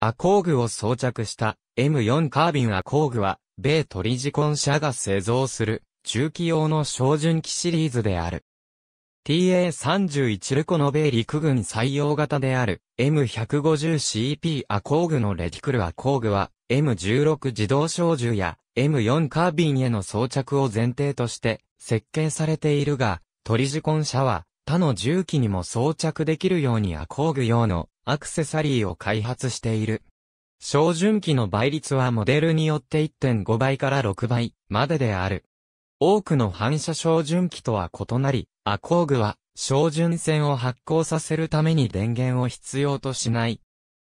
アコーグを装着した M4 カービンアコーグは、米トリジコン社が製造する中期用の照準機シリーズである。TA31 ルコの米陸軍採用型である M150CP アコーグのレティクルアコーグは M16 自動小銃や M4 カービンへの装着を前提として設計されているが、トリジコン社は他の銃器にも装着できるようにアコーグ用のアクセサリーを開発している。照準器の倍率はモデルによって1.5倍から6倍までである。多くの反射照準器とは異なり、アコーグは照準線を発光させるために電源を必要としない。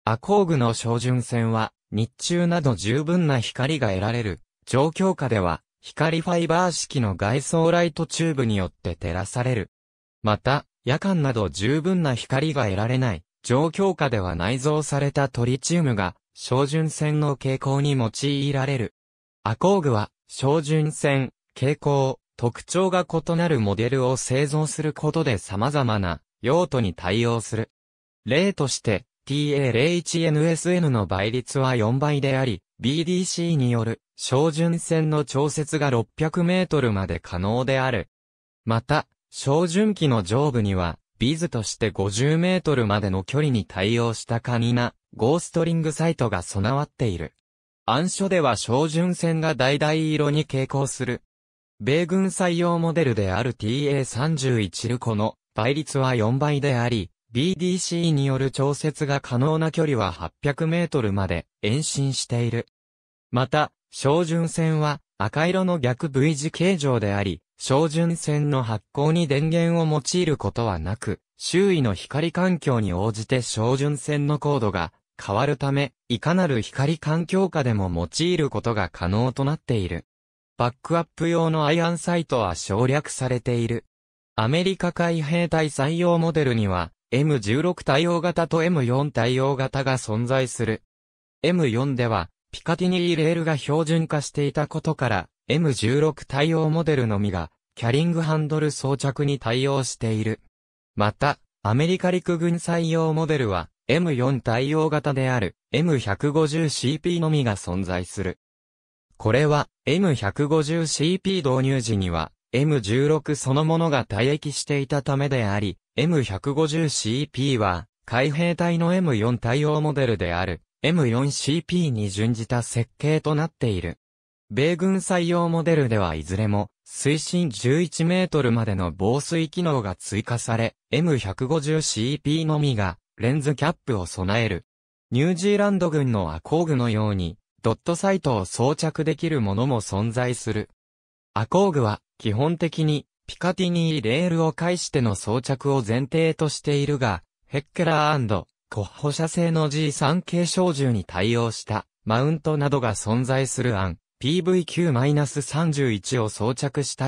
アコーグの照準線は日中など十分な光が得られる状況下では光ファイバー式の外装ライトチューブによって照らされる。また、夜間など十分な光が得られない状況下では内蔵されたトリチウムが、照準線の傾向に用いられる。アコーグは、照準線、傾向、特徴が異なるモデルを製造することで様々な用途に対応する。例として、TA01NSN の倍率は4倍であり、BDC による照準線の調節が600メートルまで可能である。また、照準器の上部には、ビズとして50メートルまでの距離に対応したカニナ、ゴーストリングサイトが備わっている。暗所では照準線が橙色に傾向する。米軍採用モデルである TA31 ルコの倍率は4倍であり、BDC による調節が可能な距離は800メートルまで延伸している。また、照準線は赤色の逆 V 字形状であり、照準線の発光に電源を用いることはなく、周囲の光環境に応じて照準線の高度が変わるため、いかなる光環境下でも用いることが可能となっている。バックアップ用のアイアンサイトは省略されている。アメリカ海兵隊採用モデルには、M16 対応型と M4 対応型が存在する。M4 では、ピカティニーレールが標準化していたことから、M16 対応モデルのみが、キャリングハンドル装着に対応している。また、アメリカ陸軍採用モデルは、M4 対応型である M150CP のみが存在する。これは M150CP 導入時には M16 そのものが退役していたためであり、M150CP は海兵隊の M4 対応モデルである M4CP に準じた設計となっている。米軍採用モデルではいずれも、水深11メートルまでの防水機能が追加され、M150CP のみが、レンズキャップを備える。ニュージーランド軍のアコーグのように、ドットサイトを装着できるものも存在する。アコーグは、基本的に、ピカティニーレールを介しての装着を前提としているが、ヘッケラーコッホ社製の G3 系小銃に対応した、マウントなどが存在する案。PVQ-31 を装着した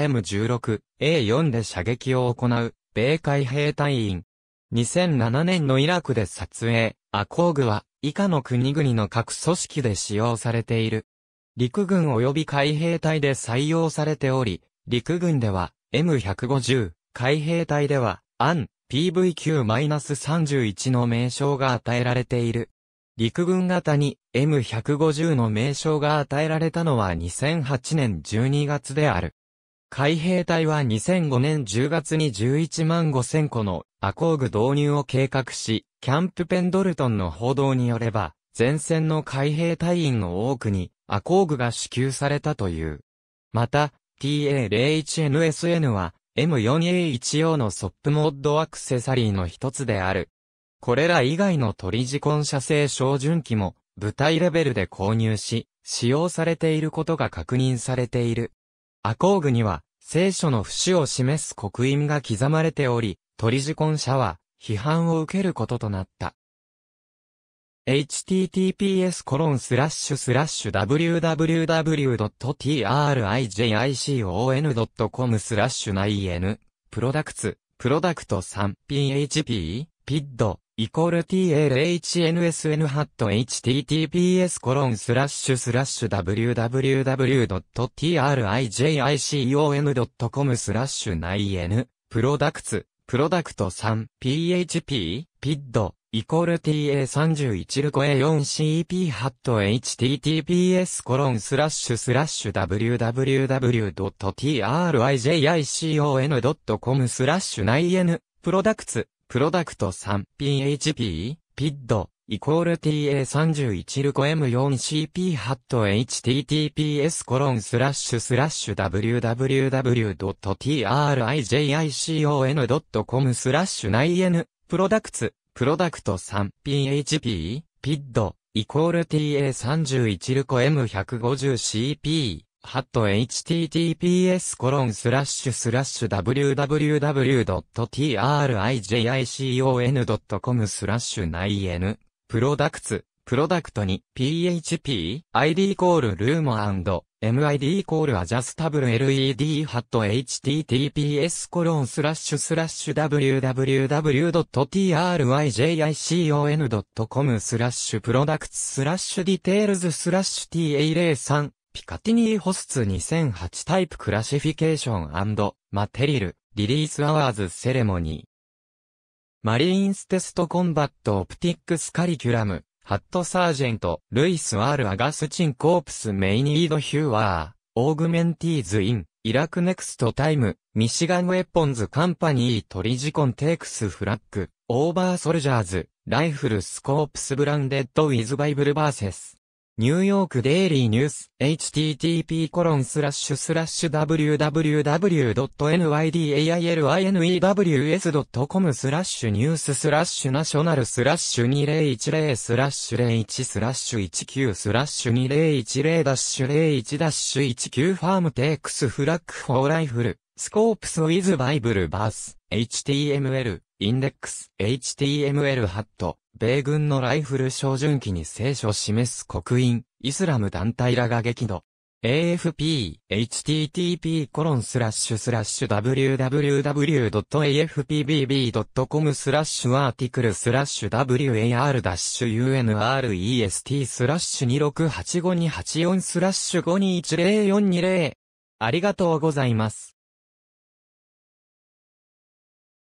M16A4 で射撃を行う、米海兵隊員。2007年のイラクで撮影、アコーグは、以下の国々の各組織で使用されている。陸軍及び海兵隊で採用されており、陸軍では M150、海兵隊では、アン、PVQ-31 の名称が与えられている。陸軍型に M150 の名称が与えられたのは2008年12月である。海兵隊は2005年10月に11万5000個のアコーグ導入を計画し、キャンプペンドルトンの報道によれば、前線の海兵隊員の多くにアコーグが支給されたという。また、TA01NSN は M4A1 用のソップモッドアクセサリーの一つである。これら以外のトリジコン社製照準器も、部隊レベルで購入し、使用されていることが確認されている。アコーグには、聖書の節を示す刻印が刻まれており、トリジコン社は、批判を受けることとなった。https www.trijicon.com スラッシュ d u プロダク r o d u c t 3php ピッドイコール TLHNSN ハット https コロンスラッシュスラッシュ www.trijicon.com スラッシュ内 n プロダクツプロダクト 3php ピッドイコール TA31 ルコ A4CP ハット https コロンスラッシュスラッシュ www.trijicon.com スラッシュ内 n プロダクツプロダクト 3PHP、PID、イコール TA31 ルコ M4CP ハット https コロンスラッシュスラッシュ www.trijicon.com スラッシュ内 n プロダクツプロダクト 3PHP PID イコール TA31 ルコ M150CP ハット https コロンスラッシュスラッシュ www.trijicon.com スラッシュ内 n プロダクツプロダクトに php id コールルーム mid コールアジャスタブル led ハット https コロンスラッシュスラッシュ www.trijicon.com スラッシュプロダクツスラッシュディテールズスラッシュ ta03 ピカティニーホスツ2008タイプクラシフィケーションマテリル、リリースアワーズセレモニー。マリーンステストコンバットオプティックスカリキュラム、ハットサージェント、ルイス・アール・アガスチン・コープス・メイニード・ヒューワー、オーグメンティーズ・イン、イラク・ネクスト・タイム、ミシガン・ウェポンズ・カンパニー・トリジコン・テイクス・フラッグ、オーバー・ソルジャーズ、ライフル・スコープス・ブランデッド・ウィズ・バイブル・バーセス。ニューヨークデイリーニュース、h t t p w w w n y d a i l i n w s c o m スラッシュニューススラッシュナショナルスラッシュ2010スラッシュ01スラッシュ19スラッシュ2010ダッシュ01ダッシュ19ファームテイクスフラッグフォーライフル、スコープスウィズバイブルバース、html インデックス HTML ハット、米軍のライフル照準器に聖書を示す刻印、イスラム団体らが激怒。AFP、http コロンスラッシュスラッシュ www.afpbb.com スラッシュアーティクルスラッシュ war-unrest スラッシュ2685に84スラッシュ521040ありがとうございます。